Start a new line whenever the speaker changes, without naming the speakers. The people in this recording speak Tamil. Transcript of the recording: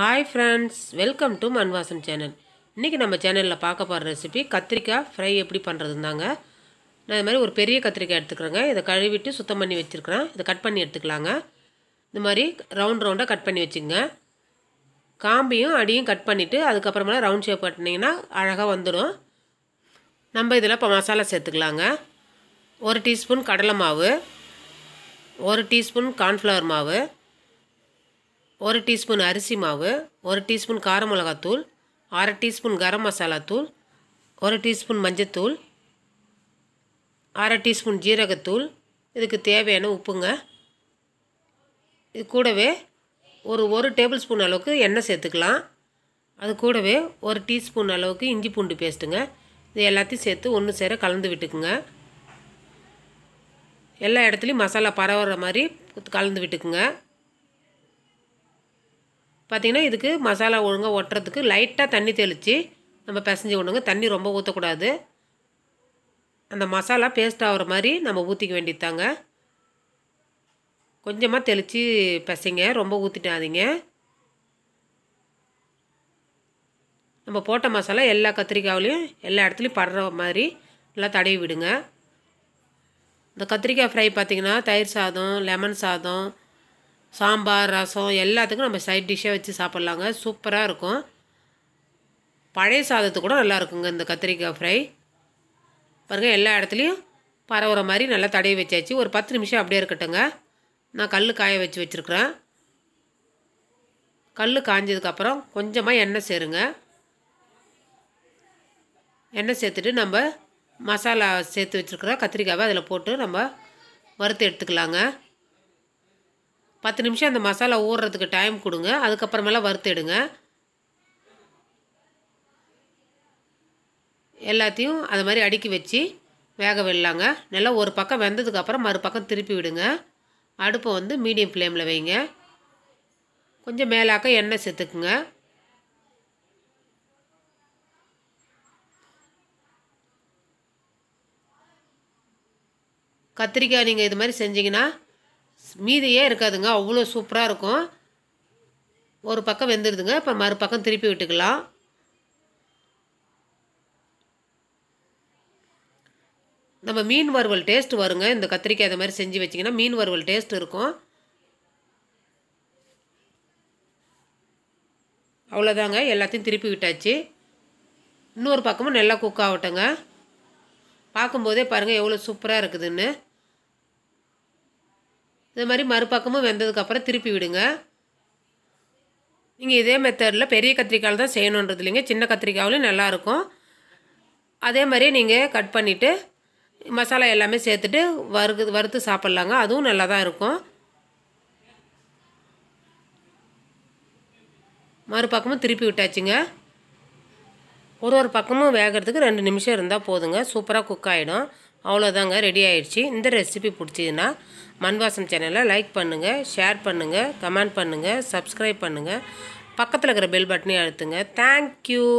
hi friends welcome to Manvasan channel இன்றைக்கி நம்ம சேனலில் பார்க்க போகிற ரெசிபி கத்திரிக்காய் ஃப்ரை எப்படி பண்ணுறதுன்னு தாங்க நான் இது மாதிரி ஒரு பெரிய கத்திரிக்காய் எடுத்துக்கிறேங்க இதை கழுவிட்டு சுத்தம் பண்ணி வச்சுருக்கிறேன் இதை கட் பண்ணி எடுத்துக்கலாங்க இந்த மாதிரி ரவுண்ட் ரவுண்டாக கட் பண்ணி வச்சுங்க காம்பியும் அடியும் கட் பண்ணிவிட்டு அதுக்கப்புறமேலாம் ரவுண்ட் ஷேப் கட்டினீங்கன்னா அழகாக வந்துடும் நம்ம இதில் இப்போ மசாலா சேர்த்துக்கலாங்க ஒரு டீஸ்பூன் கடலை மாவு ஒரு டீஸ்பூன் கார்ன்ஃப்ளவர் மாவு ஒரு டீஸ்பூன் அரிசி மாவு ஒரு டீஸ்பூன் கார மிளகாத்தூள் அரை டீஸ்பூன் கரம் மசாலா தூள் ஒரு டீஸ்பூன் மஞ்சத்தூள் அரை டீஸ்பூன் ஜீரகத்தூள் இதுக்கு தேவையான உப்புங்க இது கூடவே ஒரு ஒரு டேபிள் ஸ்பூன் அளவுக்கு எண்ணெய் சேர்த்துக்கலாம் அது கூடவே ஒரு டீஸ்பூன் அளவுக்கு இஞ்சி பூண்டு பேஸ்ட்டுங்க இது எல்லாத்தையும் சேர்த்து ஒன்று சேர கலந்து விட்டுக்குங்க எல்லா இடத்துலையும் மசாலா பரவுற மாதிரி கலந்து விட்டுக்குங்க பார்த்திங்கன்னா இதுக்கு மசாலா ஒழுங்காக ஒட்டுறதுக்கு லைட்டாக தண்ணி தெளித்து நம்ம பிசைஞ்சு விடணுங்க தண்ணி ரொம்ப ஊற்றக்கூடாது அந்த மசாலா பேஸ்ட் ஆகிற மாதிரி நம்ம ஊற்றிக்க வேண்டியதாங்க கொஞ்சமாக தெளித்து பிசைங்க ரொம்ப ஊற்றிட்டாதீங்க நம்ம போட்ட மசாலா எல்லா கத்திரிக்காயிலையும் எல்லா இடத்துலையும் படுற மாதிரி நல்லா தடவி விடுங்க இந்த கத்திரிக்காய் ஃப்ரை பார்த்திங்கன்னா தயிர் சாதம் லெமன் சாதம் சாம்பார் ரசம் எல்லாத்துக்கும் நம்ம சைட் டிஷ்ஷாக வச்சு சாப்பிட்லாங்க சூப்பராக இருக்கும் பழைய சாதத்து கூட நல்லா இருக்குங்க இந்த கத்திரிக்காய் ஃப்ரை பாருங்கள் எல்லா இடத்துலையும் பரவுற மாதிரி நல்லா தடையை வச்சாச்சு ஒரு பத்து நிமிஷம் அப்படியே இருக்கட்டுங்க நான் கல் காய வச்சு வச்சுருக்குறேன் கல் காஞ்சதுக்கப்புறம் கொஞ்சமாக எண்ணெய் சேருங்க எண்ணெய் சேர்த்துட்டு நம்ம மசாலா சேர்த்து வச்சுருக்குறோம் கத்திரிக்காவை அதில் போட்டு நம்ம வறுத்து எடுத்துக்கலாங்க பத்து நிமிஷம் அந்த மசாலா ஊறுறதுக்கு டைம் கொடுங்க அதுக்கப்புறமெல்லாம் வறுத்துடுங்க எல்லாத்தையும் அது மாதிரி அடுக்கி வச்சு வேக விடலாங்க நல்லா ஒரு பக்கம் வெந்ததுக்கப்புறம் மறுபக்கம் திருப்பி விடுங்க அடுப்பை வந்து மீடியம் ஃப்ளேமில் வைங்க கொஞ்சம் மேலாக்க எண்ணெய் சேர்த்துக்குங்க கத்திரிக்காய் நீங்கள் இது மாதிரி செஞ்சிங்கன்னா மீதியே இருக்காதுங்க அவ்வளோ சூப்பராக இருக்கும் ஒரு பக்கம் வெந்துடுதுங்க இப்போ மறுபக்கம் திருப்பி விட்டுக்கலாம் நம்ம மீன் வறுவல் டேஸ்ட் வருங்க இந்த கத்திரிக்காய் அதை மாதிரி செஞ்சு வச்சிங்கன்னா மீன் வறுவல் டேஸ்ட் இருக்கும் அவ்வளோதாங்க எல்லாத்தையும் திருப்பி விட்டாச்சு இன்னொரு பக்கமும் நல்லா குக் ஆகட்டும்ங்க பார்க்கும்போதே பாருங்கள் எவ்வளோ சூப்பராக இருக்குதுன்னு இது மாதிரி மறுபக்கமும் வெந்ததுக்கப்புறம் திருப்பி விடுங்க நீங்கள் இதே மெத்தடில் பெரிய கத்திரிக்காய் தான் செய்யணுன்றது இல்லைங்க சின்ன கத்திரிக்காயிலும் நல்லாயிருக்கும் அதே மாதிரியே நீங்கள் கட் பண்ணிவிட்டு மசாலா எல்லாமே சேர்த்துட்டு வறுக்கு வறுத்து சாப்பிட்லாங்க அதுவும் நல்லா தான் இருக்கும் மறுபக்கமும் திருப்பி விட்டாச்சுங்க ஒரு ஒரு பக்கமும் வேகிறதுக்கு ரெண்டு நிமிஷம் இருந்தால் போதுங்க சூப்பராக குக் ஆகிடும் அவ்வளோதாங்க ரெடி ஆயிடுச்சு இந்த ரெசிபி பிடிச்சிதுன்னா மண்வாசம் சேனலை லைக் பண்ணுங்கள் ஷேர் பண்ணுங்கள் கமெண்ட் பண்ணுங்கள் சப்ஸ்கிரைப் பண்ணுங்கள் பக்கத்தில் இருக்கிற பெல் பட்டனையும் அழுத்துங்க தேங்க்யூ